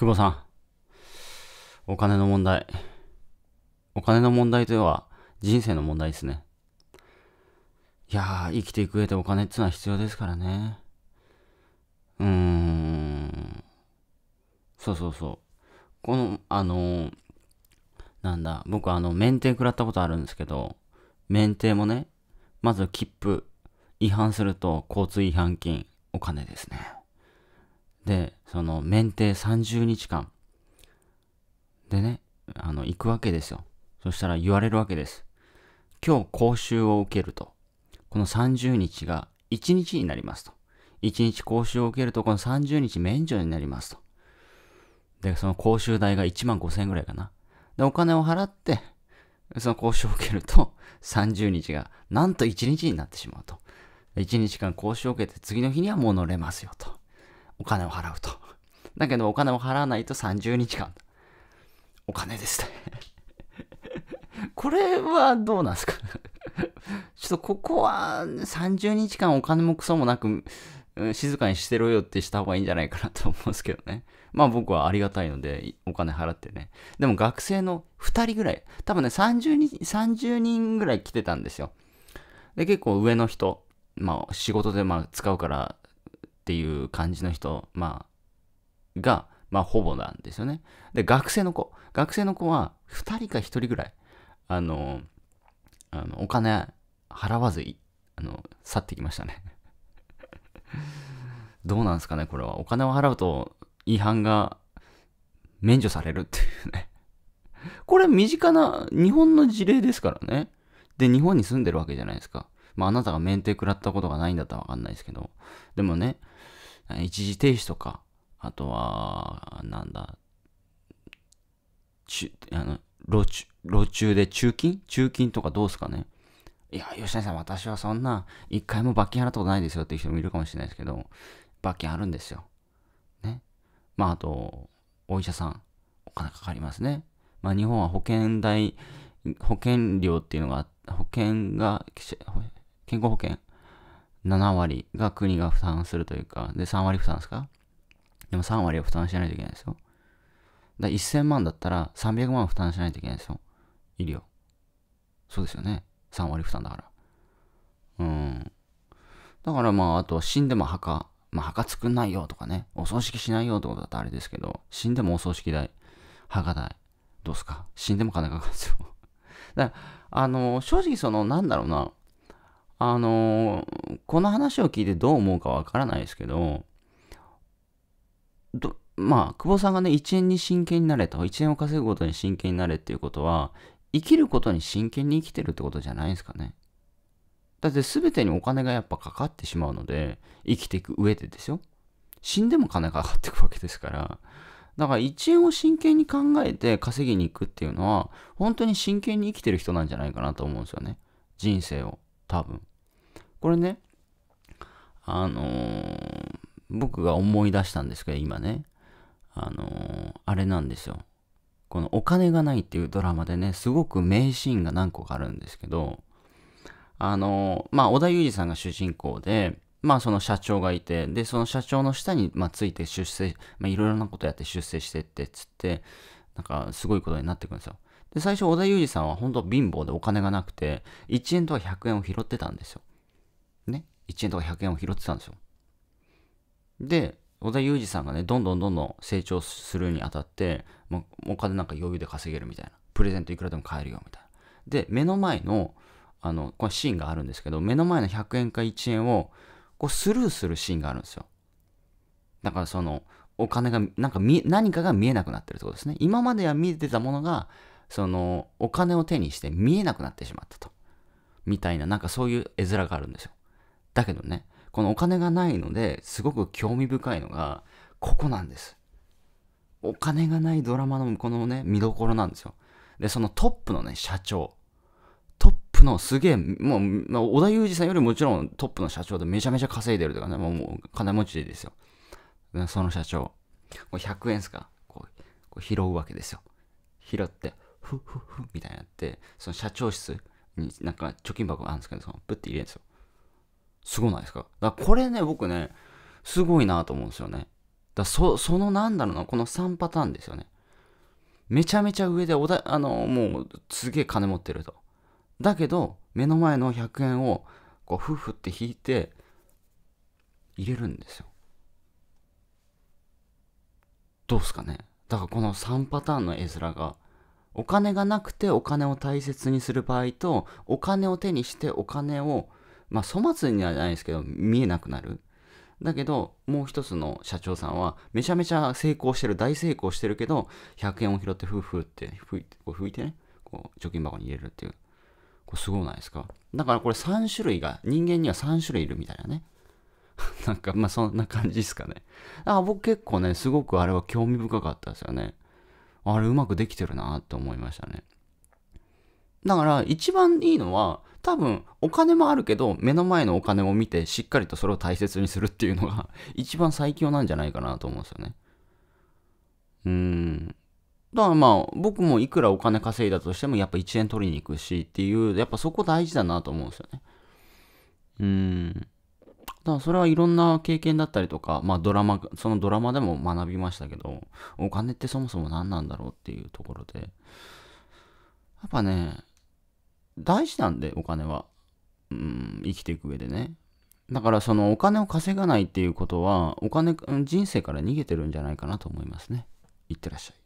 久保さん、お金の問題。お金の問題というのは人生の問題ですね。いやー、生きていく上でお金ってのは必要ですからね。うーん。そうそうそう。この、あのー、なんだ、僕あの、免停食らったことあるんですけど、免停もね、まず切符違反すると交通違反金、お金ですね。で、その免停30日間でね、あの、行くわけですよ。そしたら言われるわけです。今日講習を受けると、この30日が1日になりますと。1日講習を受けると、この30日免除になりますと。で、その講習代が1万5千円ぐらいかな。で、お金を払って、その講習を受けると、30日が、なんと1日になってしまうと。1日間講習を受けて、次の日にはもう乗れますよと。お金を払うと。だけどお金を払わないと30日間、お金ですね これはどうなんですか ちょっとここは30日間お金もクソもなく、静かにしてろよってした方がいいんじゃないかなと思うんですけどね。まあ僕はありがたいので、お金払ってね。でも学生の2人ぐらい、多分ね、30人、30人ぐらい来てたんですよ。で、結構上の人、まあ仕事でまあ使うからっていう感じの人、まあ、が、まあ、ほぼなんですよね。で、学生の子。学生の子は、2人か1人ぐらい、あの、あのお金払わずあの、去ってきましたね どうなんですかね、これは。お金を払うと、違反が免除されるっていうねこれ身近な日本の事例ですからね。で、日本に住んでるわけじゃないですか。まあ、なたがメンテ食らったことがないんだったらわかんないですけど、でもね、一時停止とか、あとは、なんだ、ちあの路中路中で中金中金とかどうすかねいや、吉谷さん、私はそんな、一回も罰金払ったことないですよっていう人もいるかもしれないですけど、罰金あるんですよ。ね。まあ、あと、お医者さん、お金かかりますね。まあ、日本は保険代、保険料っていうのが、保険が、健康保険7割が国が負担するというか、で、3割負担ですかでも3割は負担しないといけないですよ。だ1000万だったら300万負担しないといけないですよ。医療。そうですよね。3割負担だから。うん。だからまあ、あとは死んでも墓。まあ墓作んないよとかね。お葬式しないよってことだとあれですけど、死んでもお葬式代、墓代。どうすか死んでも金かかるんですよ。だから、あの、正直その、なんだろうな。あのー、この話を聞いてどう思うかわからないですけど、どまあ、久保さんがね、1円に真剣になれと、1円を稼ぐことに真剣になれっていうことは、生きることに真剣に生きてるってことじゃないですかね。だって全てにお金がやっぱかかってしまうので、生きていく上でですよ。死んでも金がかかっていくわけですから。だから1円を真剣に考えて稼ぎに行くっていうのは、本当に真剣に生きてる人なんじゃないかなと思うんですよね。人生を。多分。これね、あのー、僕が思い出したんですけど、今ね、あのー、あれなんですよ。このお金がないっていうドラマでね、すごく名シーンが何個かあるんですけど、あのー、まあ、小田裕二さんが主人公で、まあその社長がいて、で、その社長の下に、まあ、ついて出世、まあいろいろなことやって出世してってっつって、なんかすごいことになってくるんですよ。で、最初、小田裕二さんは本当貧乏でお金がなくて、1円とか100円を拾ってたんですよ。1円とか100円を拾ってたんですよ。で、小田裕二さんがね、どんどんどんどん成長するにあたって、もうお金なんか余裕で稼げるみたいな。プレゼントいくらでも買えるよみたいな。で、目の前の、あの、これシーンがあるんですけど、目の前の100円か1円をこうスルーするシーンがあるんですよ。だからその、お金が、なんか見、何かが見えなくなってるってことですね。今までは見えてたものが、その、お金を手にして見えなくなってしまったと。みたいな、なんかそういう絵面があるんですよ。だけどね、このお金がないのですごく興味深いのが、ここなんです。お金がないドラマのこのね、見どころなんですよ。で、そのトップのね、社長。トップのすげえ、もう、まあ、小田裕二さんよりもちろんトップの社長でめちゃめちゃ稼いでるとかね、もうもう金持ちですよ。その社長。これ100円すかこう、こう拾うわけですよ。拾って、ふっふっふみたいになって、その社長室になんか貯金箱があるんですけど、そのプッて入れるんですよ。すごないですかだからこれね、僕ね、すごいなと思うんですよね。だそ、そのなんだろうな、この3パターンですよね。めちゃめちゃ上でおだ、あの、もう、すげえ金持ってると。だけど、目の前の100円を、こう、ふふって引いて、入れるんですよ。どうすかねだからこの3パターンの絵面が、お金がなくてお金を大切にする場合と、お金を手にしてお金をまあ粗末にはないですけど、見えなくなる。だけど、もう一つの社長さんは、めちゃめちゃ成功してる、大成功してるけど、100円を拾って、ふうふうって吹いて、こう吹いてね、こう、貯金箱に入れるっていう。これすごいないですかだからこれ3種類が、人間には3種類いるみたいなね。なんか、まあそんな感じですかね。あ、僕結構ね、すごくあれは興味深かったですよね。あれうまくできてるなと思いましたね。だから一番いいのは、多分お金もあるけど目の前のお金も見てしっかりとそれを大切にするっていうのが 一番最強なんじゃないかなと思うんですよね。うーん。だからまあ僕もいくらお金稼いだとしてもやっぱ1円取りに行くしっていうやっぱそこ大事だなと思うんですよね。うーん。だからそれはいろんな経験だったりとか、まあドラマ、そのドラマでも学びましたけど、お金ってそもそも何なんだろうっていうところで、やっぱね、大事なんで、お金は。うん、生きていく上でね。だからそのお金を稼がないっていうことは、お金、人生から逃げてるんじゃないかなと思いますね。いってらっしゃい。